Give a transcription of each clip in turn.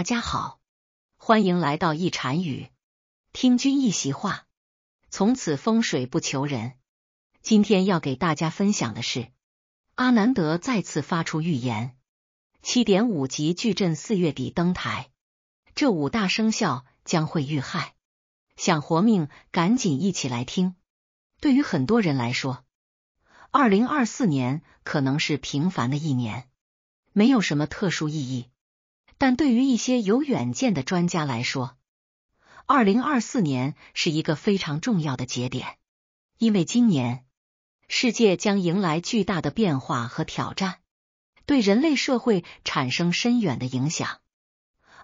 大家好，欢迎来到一禅语。听君一席话，从此风水不求人。今天要给大家分享的是，阿南德再次发出预言：七点五级巨震四月底登台，这五大生肖将会遇害。想活命，赶紧一起来听。对于很多人来说，二零二四年可能是平凡的一年，没有什么特殊意义。但对于一些有远见的专家来说，二零二四年是一个非常重要的节点，因为今年世界将迎来巨大的变化和挑战，对人类社会产生深远的影响。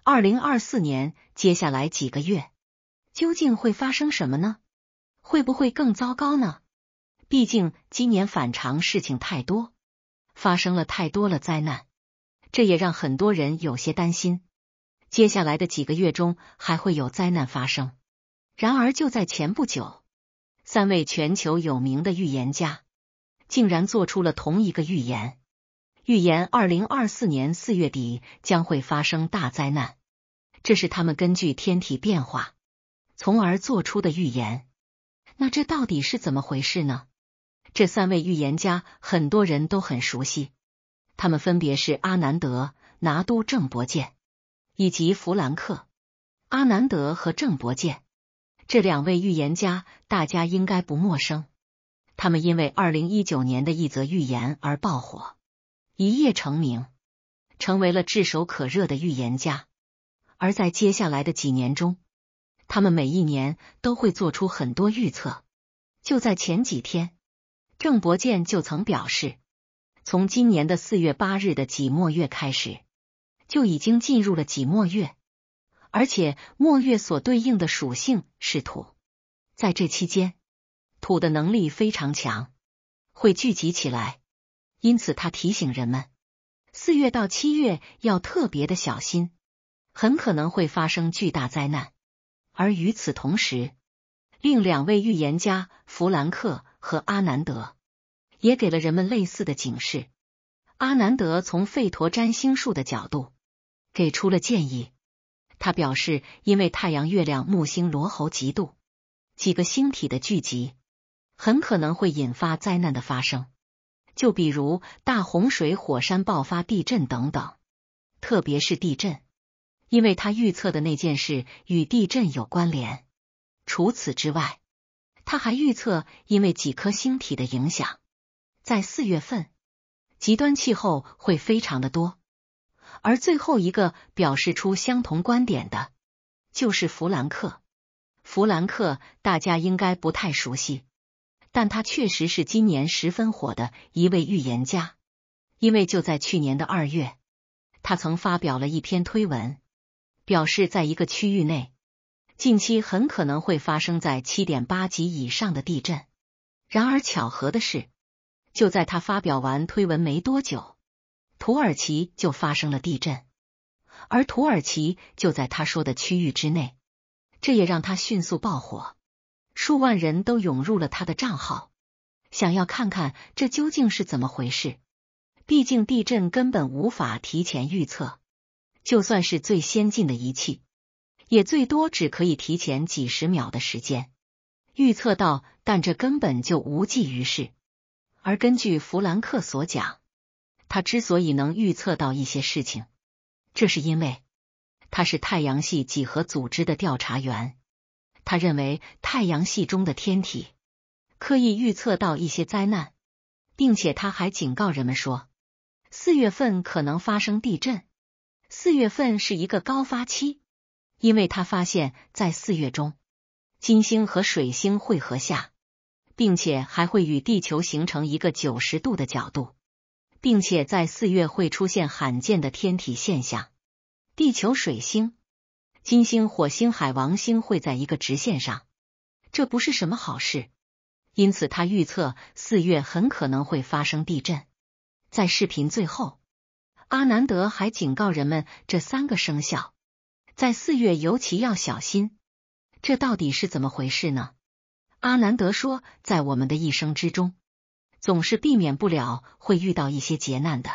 二零二四年接下来几个月究竟会发生什么呢？会不会更糟糕呢？毕竟今年反常事情太多，发生了太多了灾难。这也让很多人有些担心，接下来的几个月中还会有灾难发生。然而，就在前不久，三位全球有名的预言家竟然做出了同一个预言：预言二零二四年四月底将会发生大灾难。这是他们根据天体变化从而做出的预言。那这到底是怎么回事呢？这三位预言家很多人都很熟悉。他们分别是阿南德、拿督郑伯健以及弗兰克。阿南德和郑伯健这两位预言家，大家应该不陌生。他们因为二零一九年的一则预言而爆火，一夜成名，成为了炙手可热的预言家。而在接下来的几年中，他们每一年都会做出很多预测。就在前几天，郑伯健就曾表示。从今年的四月八日的己末月开始，就已经进入了己末月，而且末月所对应的属性是土。在这期间，土的能力非常强，会聚集起来，因此他提醒人们，四月到七月要特别的小心，很可能会发生巨大灾难。而与此同时，另两位预言家弗兰克和阿南德。也给了人们类似的警示。阿南德从吠陀占星术的角度给出了建议。他表示，因为太阳、月亮、木星、罗喉极度几个星体的聚集，很可能会引发灾难的发生，就比如大洪水、火山爆发、地震等等。特别是地震，因为他预测的那件事与地震有关联。除此之外，他还预测因为几颗星体的影响。在四月份，极端气候会非常的多。而最后一个表示出相同观点的就是弗兰克。弗兰克大家应该不太熟悉，但他确实是今年十分火的一位预言家。因为就在去年的二月，他曾发表了一篇推文，表示在一个区域内，近期很可能会发生在七点八级以上的地震。然而，巧合的是。就在他发表完推文没多久，土耳其就发生了地震，而土耳其就在他说的区域之内，这也让他迅速爆火，数万人都涌入了他的账号，想要看看这究竟是怎么回事。毕竟地震根本无法提前预测，就算是最先进的仪器，也最多只可以提前几十秒的时间预测到，但这根本就无济于事。而根据弗兰克所讲，他之所以能预测到一些事情，这是因为他是太阳系几何组织的调查员。他认为太阳系中的天体可以预测到一些灾难，并且他还警告人们说，四月份可能发生地震，四月份是一个高发期，因为他发现，在四月中，金星和水星会合下。并且还会与地球形成一个九十度的角度，并且在四月会出现罕见的天体现象。地球、水星、金星、火星、海王星会在一个直线上，这不是什么好事。因此，他预测四月很可能会发生地震。在视频最后，阿南德还警告人们，这三个生肖在四月尤其要小心。这到底是怎么回事呢？阿南德说，在我们的一生之中，总是避免不了会遇到一些劫难的。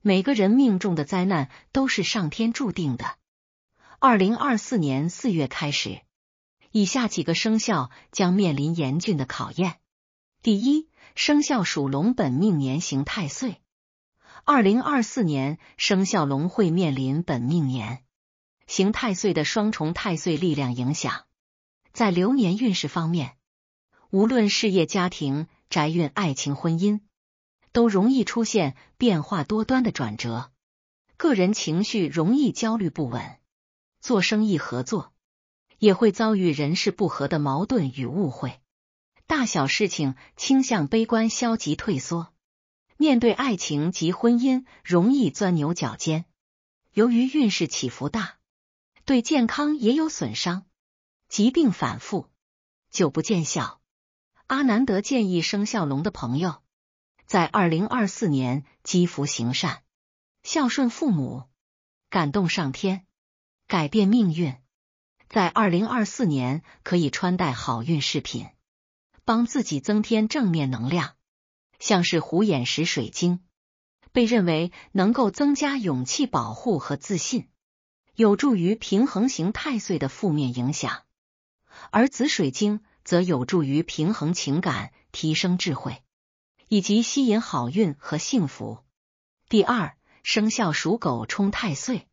每个人命中的灾难都是上天注定的。二零二四年四月开始，以下几个生肖将面临严峻的考验。第一，生肖属龙本命年行太岁。二零二四年生肖龙会面临本命年行太岁的双重太岁力量影响。在流年运势方面。无论事业、家庭、宅运、爱情、婚姻，都容易出现变化多端的转折。个人情绪容易焦虑不稳，做生意合作也会遭遇人事不和的矛盾与误会。大小事情倾向悲观消极退缩，面对爱情及婚姻容易钻牛角尖。由于运势起伏大，对健康也有损伤，疾病反复久不见效。阿南德建议生肖龙的朋友在二零二四年积福行善、孝顺父母、感动上天、改变命运。在二零二四年可以穿戴好运饰品，帮自己增添正面能量，像是虎眼石水晶，被认为能够增加勇气、保护和自信，有助于平衡型太岁的负面影响。而紫水晶。则有助于平衡情感、提升智慧，以及吸引好运和幸福。第二，生肖属狗冲太岁，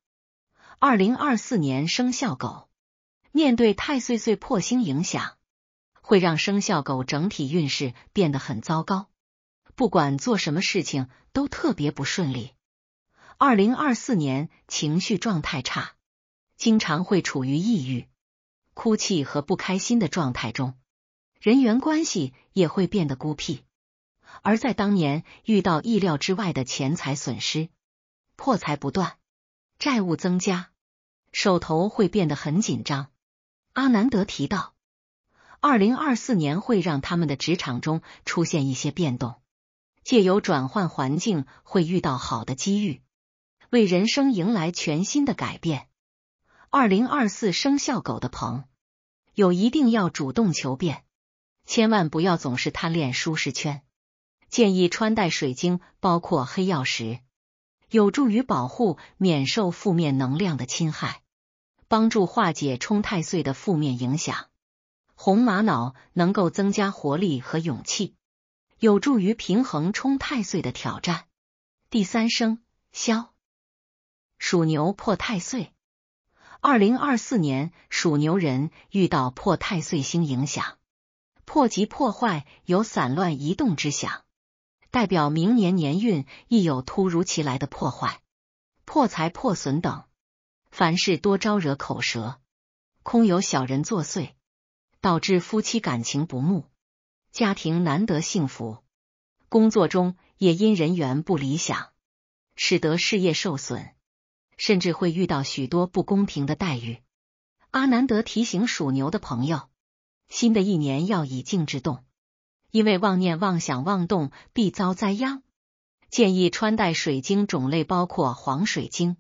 二零二四年生肖狗面对太岁岁破星影响，会让生肖狗整体运势变得很糟糕，不管做什么事情都特别不顺利。二零二四年情绪状态差，经常会处于抑郁。哭泣和不开心的状态中，人缘关系也会变得孤僻；而在当年遇到意料之外的钱财损失、破财不断、债务增加，手头会变得很紧张。阿南德提到，二零二四年会让他们的职场中出现一些变动，借由转换环境，会遇到好的机遇，为人生迎来全新的改变。二零二四生肖狗的朋。有一定要主动求变，千万不要总是贪恋舒适圈。建议穿戴水晶，包括黑曜石，有助于保护免受负面能量的侵害，帮助化解冲太岁的负面影响。红玛瑙能够增加活力和勇气，有助于平衡冲太岁的挑战。第三声，肖，属牛破太岁。二零二四年属牛人遇到破太岁星影响，破及破坏有散乱移动之象，代表明年年运亦有突如其来的破坏、破财、破损等。凡事多招惹口舌，空有小人作祟，导致夫妻感情不睦，家庭难得幸福。工作中也因人缘不理想，使得事业受损。甚至会遇到许多不公平的待遇。阿南德提醒属牛的朋友，新的一年要以静制动，因为妄念、妄想、妄动必遭灾殃。建议穿戴水晶，种类包括黄水晶，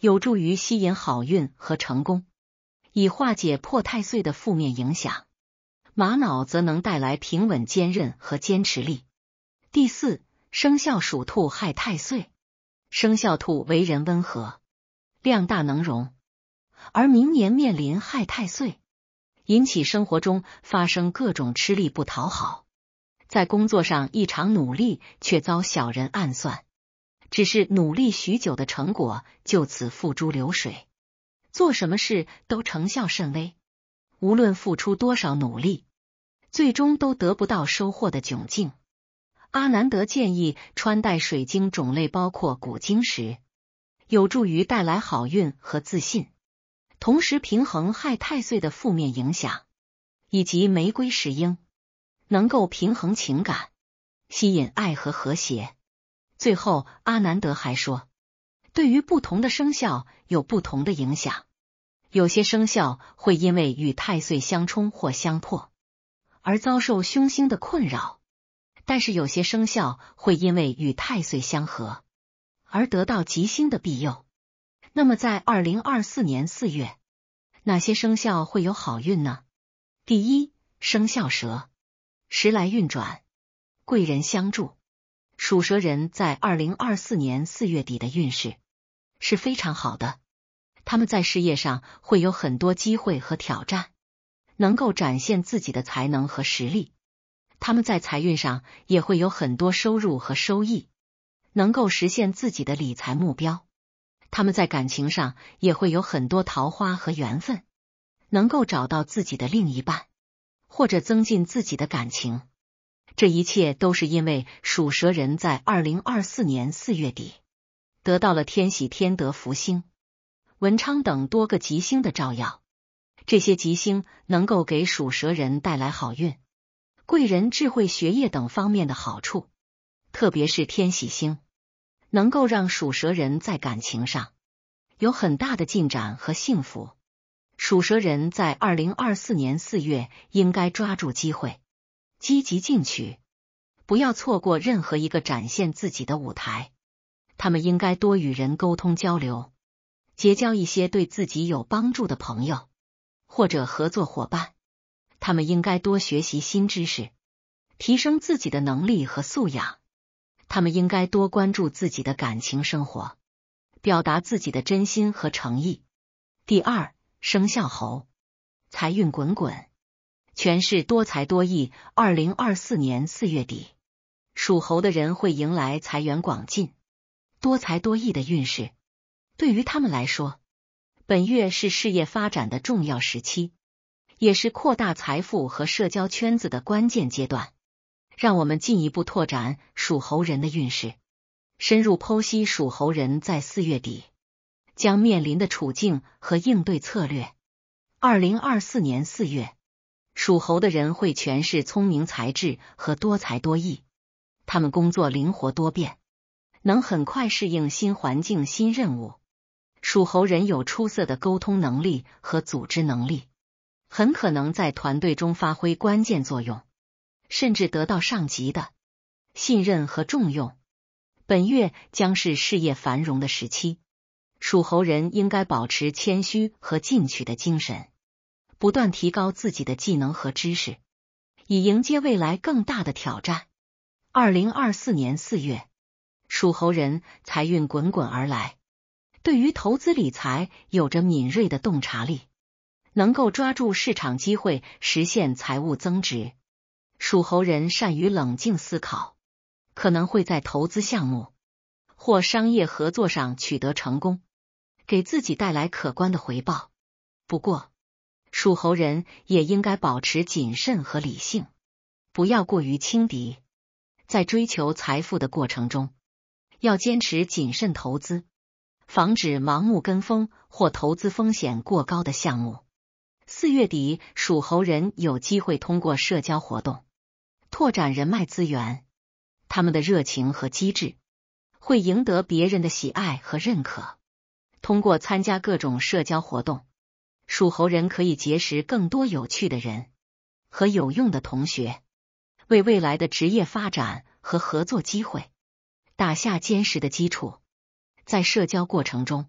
有助于吸引好运和成功，以化解破太岁的负面影响。玛瑙则能带来平稳、坚韧和坚持力。第四，生肖属兔害太岁，生肖兔为人温和。量大能容，而明年面临害太岁，引起生活中发生各种吃力不讨好。在工作上异常努力，却遭小人暗算，只是努力许久的成果就此付诸流水。做什么事都成效甚微，无论付出多少努力，最终都得不到收获的窘境。阿南德建议穿戴水晶，种类包括古晶石。有助于带来好运和自信，同时平衡害太岁的负面影响，以及玫瑰石英能够平衡情感，吸引爱和和谐。最后，阿南德还说，对于不同的生肖有不同的影响，有些生肖会因为与太岁相冲或相破而遭受凶星的困扰，但是有些生肖会因为与太岁相合。而得到吉星的庇佑，那么在二零二四年四月，哪些生肖会有好运呢？第一，生肖蛇，时来运转，贵人相助。属蛇人在二零二四年四月底的运势是非常好的，他们在事业上会有很多机会和挑战，能够展现自己的才能和实力；他们在财运上也会有很多收入和收益。能够实现自己的理财目标，他们在感情上也会有很多桃花和缘分，能够找到自己的另一半，或者增进自己的感情。这一切都是因为属蛇人在二零二四年四月底得到了天喜、天德、福星、文昌等多个吉星的照耀，这些吉星能够给属蛇人带来好运、贵人、智慧、学业等方面的好处。特别是天喜星能够让属蛇人在感情上有很大的进展和幸福。属蛇人在二零二四年四月应该抓住机会，积极进取，不要错过任何一个展现自己的舞台。他们应该多与人沟通交流，结交一些对自己有帮助的朋友或者合作伙伴。他们应该多学习新知识，提升自己的能力和素养。他们应该多关注自己的感情生活，表达自己的真心和诚意。第二，生肖猴，财运滚滚，全是多才多艺。二零二四年四月底，属猴的人会迎来财源广进、多才多艺的运势。对于他们来说，本月是事业发展的重要时期，也是扩大财富和社交圈子的关键阶段。让我们进一步拓展属猴人的运势，深入剖析属猴人在四月底将面临的处境和应对策略。二零二四年四月，属猴的人会诠释聪明才智和多才多艺，他们工作灵活多变，能很快适应新环境、新任务。属猴人有出色的沟通能力和组织能力，很可能在团队中发挥关键作用。甚至得到上级的信任和重用。本月将是事业繁荣的时期，属猴人应该保持谦虚和进取的精神，不断提高自己的技能和知识，以迎接未来更大的挑战。二零二四年四月，属猴人财运滚滚而来，对于投资理财有着敏锐的洞察力，能够抓住市场机会，实现财务增值。属猴人善于冷静思考，可能会在投资项目或商业合作上取得成功，给自己带来可观的回报。不过，属猴人也应该保持谨慎和理性，不要过于轻敌。在追求财富的过程中，要坚持谨慎投资，防止盲目跟风或投资风险过高的项目。四月底，属猴人有机会通过社交活动。拓展人脉资源，他们的热情和机智会赢得别人的喜爱和认可。通过参加各种社交活动，属猴人可以结识更多有趣的人和有用的同学，为未来的职业发展和合作机会打下坚实的基础。在社交过程中，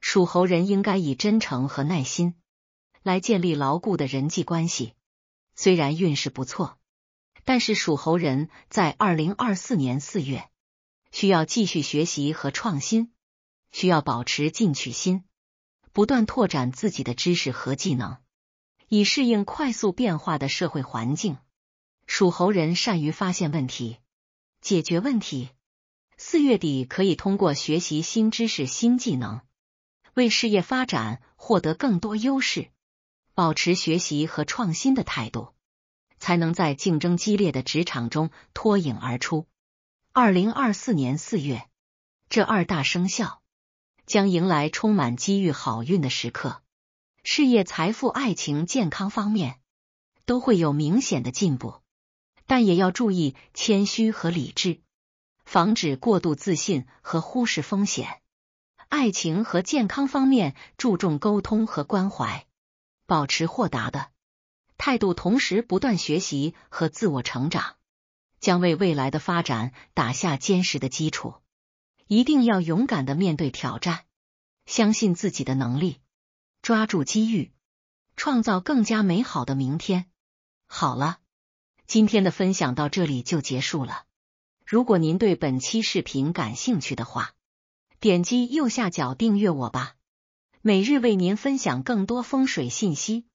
属猴人应该以真诚和耐心来建立牢固的人际关系。虽然运势不错。但是属猴人在二零二四年四月需要继续学习和创新，需要保持进取心，不断拓展自己的知识和技能，以适应快速变化的社会环境。属猴人善于发现问题、解决问题。四月底可以通过学习新知识、新技能，为事业发展获得更多优势。保持学习和创新的态度。才能在竞争激烈的职场中脱颖而出。二零二四年四月，这二大生肖将迎来充满机遇、好运的时刻，事业、财富、爱情、健康方面都会有明显的进步。但也要注意谦虚和理智，防止过度自信和忽视风险。爱情和健康方面注重沟通和关怀，保持豁达的。态度，同时不断学习和自我成长，将为未来的发展打下坚实的基础。一定要勇敢的面对挑战，相信自己的能力，抓住机遇，创造更加美好的明天。好了，今天的分享到这里就结束了。如果您对本期视频感兴趣的话，点击右下角订阅我吧，每日为您分享更多风水信息。